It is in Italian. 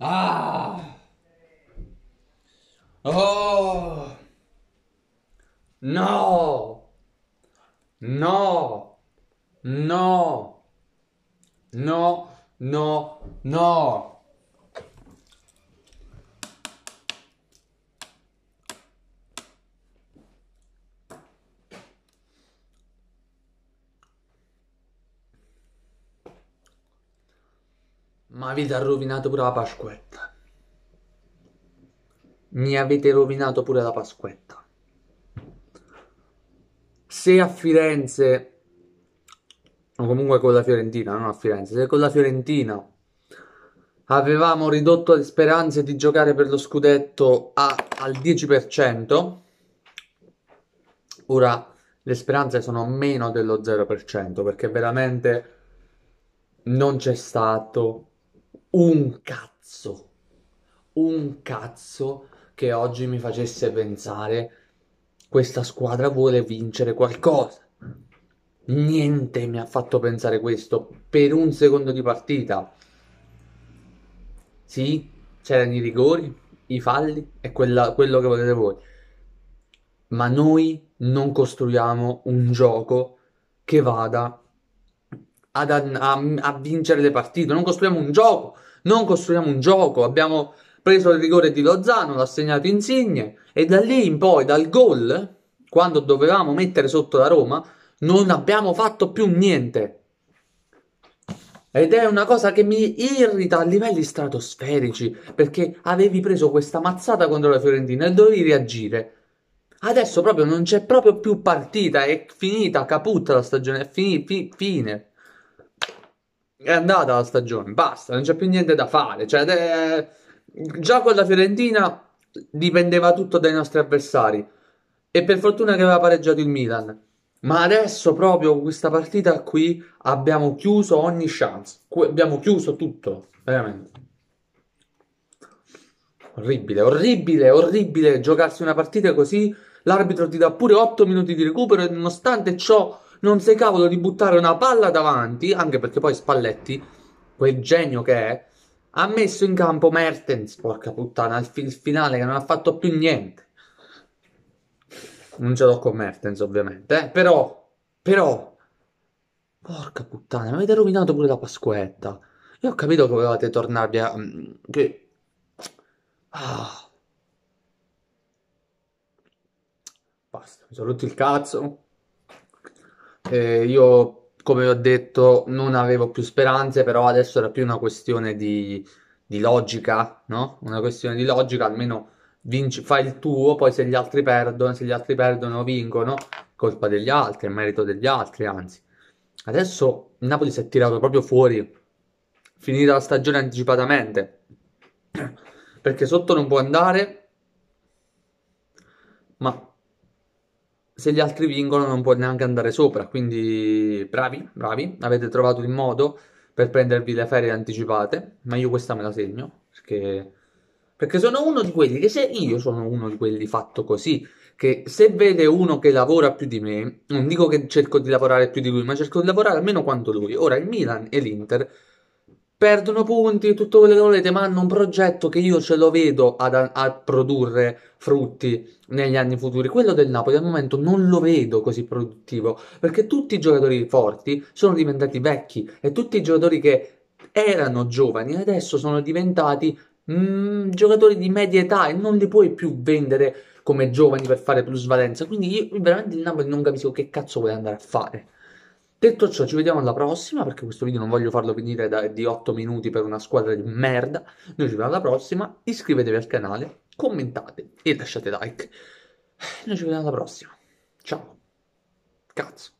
Ah! Oh! No! No! No! No! No! No! Ma avete rovinato pure la Pasquetta. Mi avete rovinato pure la Pasquetta. Se a Firenze, o comunque con la Fiorentina, non a Firenze, se con la Fiorentina avevamo ridotto le speranze di giocare per lo scudetto a, al 10%, ora le speranze sono meno dello 0% perché veramente non c'è stato un cazzo, un cazzo che oggi mi facesse pensare questa squadra vuole vincere qualcosa. Niente mi ha fatto pensare questo per un secondo di partita. Sì, c'erano i rigori, i falli e quella, quello che volete voi. Ma noi non costruiamo un gioco che vada ad, a, a vincere le partite. Non costruiamo un gioco, non costruiamo un gioco. Abbiamo preso il rigore di Lozano, l'ha segnato Insigne e da lì in poi, dal gol, quando dovevamo mettere sotto la Roma, non abbiamo fatto più niente. Ed è una cosa che mi irrita a livelli stratosferici, perché avevi preso questa mazzata contro la Fiorentina e dovevi reagire. Adesso proprio non c'è proprio più partita, è finita, caputa la stagione, è fine. fine. Eh, è andata la stagione, basta, non c'è più niente da fare. Cioè, è... Già con la Fiorentina dipendeva tutto dai nostri avversari e per fortuna che aveva pareggiato il Milan. Ma adesso proprio con questa partita qui abbiamo chiuso ogni chance, abbiamo chiuso tutto, veramente. Orribile, orribile, orribile giocarsi una partita così. L'arbitro ti dà pure 8 minuti di recupero e nonostante ciò non sei cavolo di buttare una palla davanti, anche perché poi Spalletti, quel genio che è, ha messo in campo Mertens, porca puttana, al fi- finale che non ha fatto più niente. Non ce l'ho con Mertens, ovviamente, eh? però, però, porca puttana, mi avete rovinato pure la Pasquetta. Io ho capito che volevate tornarvi a... Mm, che... Ah. Basta, mi sono rotto il cazzo. Eh, io, come ho detto, non avevo più speranze, però adesso era più una questione di, di logica, no? Una questione di logica, almeno vinci, fai il tuo, poi se gli altri perdono, se gli altri perdono vincono, colpa degli altri, è merito degli altri, anzi. Adesso il Napoli si è tirato proprio fuori, finita la stagione anticipatamente, perché sotto non può andare, ma se gli altri vincono non può neanche andare sopra, quindi bravi, bravi, avete trovato il modo per prendervi le ferie anticipate, ma io questa me la segno, perché, perché sono uno di quelli che se io sono uno di quelli fatto così, che se vede uno che lavora più di me, non dico che cerco di lavorare più di lui, ma cerco di lavorare almeno quanto lui. Ora il Milan e l'Inter perdono punti, tutto quello che volete, ma hanno un progetto che io ce lo vedo ad, a produrre frutti negli anni futuri. Quello del Napoli al momento non lo vedo così produttivo, perché tutti i giocatori forti sono diventati vecchi e tutti i giocatori che erano giovani adesso sono diventati mm, giocatori di media età e non li puoi più vendere come giovani per fare plusvalenza. Quindi io veramente il Napoli non capisco che cazzo vuole andare a fare. Detto ciò, ci vediamo alla prossima, perché questo video non voglio farlo finire da, di 8 minuti per una squadra di merda. Noi ci vediamo alla prossima, iscrivetevi al canale, commentate e lasciate like. Noi ci vediamo alla prossima. Ciao. Cazzo.